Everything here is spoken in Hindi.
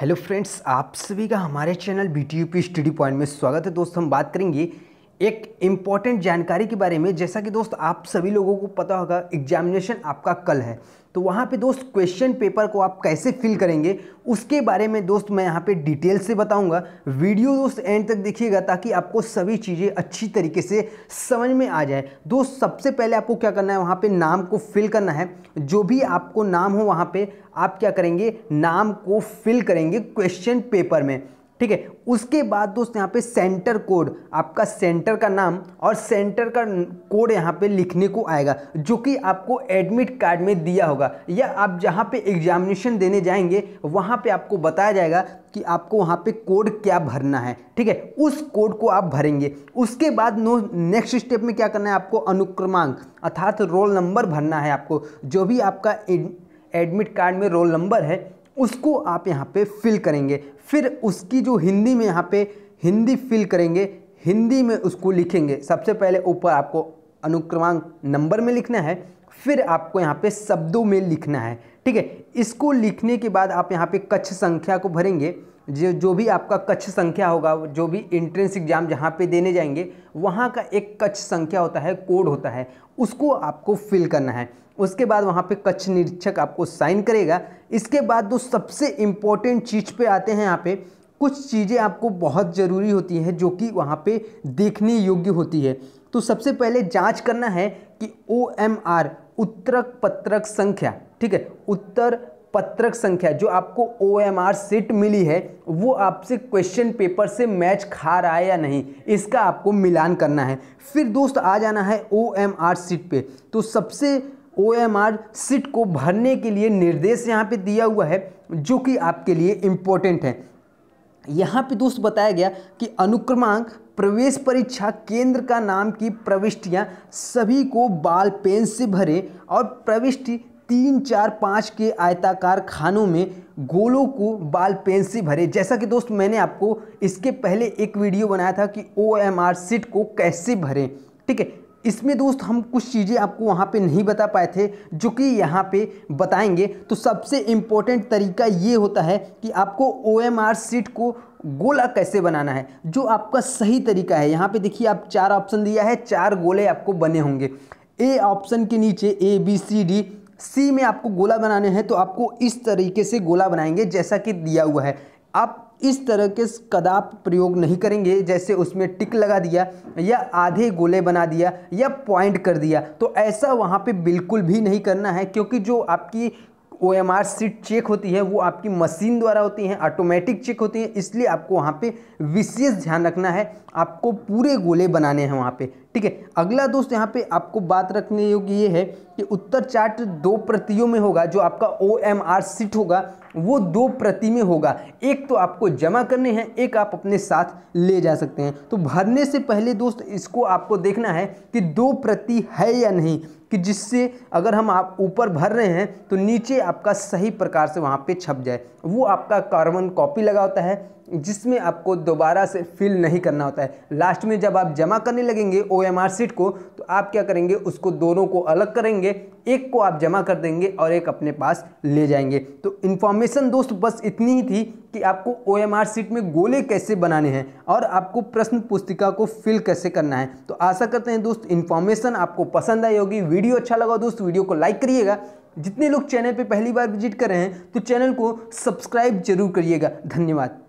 हेलो फ्रेंड्स आप सभी का हमारे channel B T U P study point में स्वागत है दोस्त हम बात करेंगे एक इम्पॉर्टेंट जानकारी के बारे में जैसा कि दोस्त आप सभी लोगों को पता होगा एग्जामिनेशन आपका कल है तो वहाँ पे दोस्त क्वेश्चन पेपर को आप कैसे फिल करेंगे उसके बारे में दोस्त मैं यहाँ पे डिटेल से बताऊँगा वीडियो दोस्त एंड तक देखिएगा ताकि आपको सभी चीज़ें अच्छी तरीके से समझ में आ जाए दोस्त सबसे पहले आपको क्या करना है वहाँ पे नाम को फिल करना है जो भी आपको नाम हो वहाँ पे आप क्या करेंगे नाम को फिल करेंगे क्वेश्चन पेपर में ठीक है उसके बाद दोस्त यहाँ पे सेंटर कोड आपका सेंटर का नाम और सेंटर का कोड यहाँ पे लिखने को आएगा जो कि आपको एडमिट कार्ड में दिया होगा या आप जहाँ पे एग्जामिनेशन देने जाएंगे वहाँ पे आपको बताया जाएगा कि आपको वहाँ पे कोड क्या भरना है ठीक है उस कोड को आप भरेंगे उसके बाद नो नेक्स्ट स्टेप में क्या करना है आपको अनुक्रमांक अर्थात रोल नंबर भरना है आपको जो भी आपका एडमिट कार्ड में रोल नंबर है उसको आप यहाँ पे फिल करेंगे फिर उसकी जो हिंदी में यहाँ पे हिंदी फिल करेंगे हिंदी में उसको लिखेंगे सबसे पहले ऊपर आपको अनुक्रमांक नंबर में लिखना है फिर आपको यहाँ पे शब्दों में लिखना है ठीक है इसको लिखने के बाद आप यहाँ पे कच्छ संख्या को भरेंगे जो जो भी आपका कच्छ संख्या होगा जो भी एंट्रेंस एग्ज़ाम जहाँ पे देने जाएंगे वहाँ का एक कच्छ संख्या होता है कोड होता है उसको आपको फिल करना है उसके बाद वहाँ पे कच्छ निरीक्षक आपको साइन करेगा इसके बाद जो सबसे इम्पोर्टेंट चीज़ पे आते हैं यहाँ पे कुछ चीज़ें आपको बहुत ज़रूरी होती हैं जो कि वहाँ पर देखने योग्य होती है तो सबसे पहले जाँच करना है कि ओ एम आर उत्तरक पत्रक संख्या ठीक है उत्तर पत्रक संख्या जो आपको ओ एम आर सीट मिली है वो आपसे क्वेश्चन पेपर से मैच खा रहा है या नहीं इसका आपको मिलान करना है फिर दोस्त आ जाना है ओ एम आर सीट पर तो सबसे ओ एम आर सीट को भरने के लिए निर्देश यहाँ पे दिया हुआ है जो कि आपके लिए इम्पोर्टेंट है यहाँ पे दोस्त बताया गया कि अनुक्रमांक प्रवेश परीक्षा केंद्र का नाम की प्रविष्टियाँ सभी को बाल पेन से भरें और प्रविष्टि तीन चार पाँच के आयताकार खानों में गोलों को बाल पेन से भरे जैसा कि दोस्त मैंने आपको इसके पहले एक वीडियो बनाया था कि ओ एम आर सीट को कैसे भरें ठीक है इसमें दोस्त हम कुछ चीज़ें आपको वहाँ पे नहीं बता पाए थे जो कि यहाँ पे बताएंगे तो सबसे इम्पोर्टेंट तरीका ये होता है कि आपको ओ एम आर सीट को गोला कैसे बनाना है जो आपका सही तरीका है यहाँ पे देखिए आप चार ऑप्शन दिया है चार गोले आपको बने होंगे ए ऑप्शन के नीचे A B C D C में आपको गोला बनाने हैं तो आपको इस तरीके से गोला बनाएंगे जैसा कि दिया हुआ है आप इस तरह के कदाप प्रयोग नहीं करेंगे जैसे उसमें टिक लगा दिया या आधे गोले बना दिया या पॉइंट कर दिया तो ऐसा वहाँ पे बिल्कुल भी नहीं करना है क्योंकि जो आपकी O M R sheet check होती है वो आपकी मशीन द्वारा होती है ऑटोमेटिक चेक होती है इसलिए आपको वहाँ पे विशेष ध्यान रखना है आपको पूरे गोले बनाने हैं वहाँ पे ठीक है अगला दोस्त यहाँ पे आपको बात रखने योग्य ये है कि उत्तर चार्ट दो प्रतियों में होगा जो आपका ओ एम आर सीट होगा वो दो प्रति में होगा एक तो आपको जमा करने हैं एक आप अपने साथ ले जा सकते हैं तो भरने से पहले दोस्त इसको आपको देखना है कि दो प्रति है या नहीं कि जिससे अगर हम आप ऊपर भर रहे हैं तो नीचे आपका सही प्रकार से वहाँ पे छप जाए वो आपका कार्बन कॉपी लगा होता है जिसमें आपको दोबारा से फिल नहीं करना होता है लास्ट में जब आप जमा करने लगेंगे ओ एम आर सीट को आप क्या करेंगे उसको दोनों को अलग करेंगे एक को आप जमा कर देंगे और एक अपने पास ले जाएंगे तो इन्फॉर्मेशन दोस्त बस इतनी ही थी कि आपको ओ एम आर सीट में गोले कैसे बनाने हैं और आपको प्रश्न पुस्तिका को फिल कैसे करना है तो आशा करते हैं दोस्त इन्फॉर्मेशन आपको पसंद आई होगी वीडियो अच्छा लगा दोस्त वीडियो को लाइक करिएगा जितने लोग चैनल पर पहली बार विजिट कर रहे हैं तो चैनल को सब्सक्राइब जरूर करिएगा धन्यवाद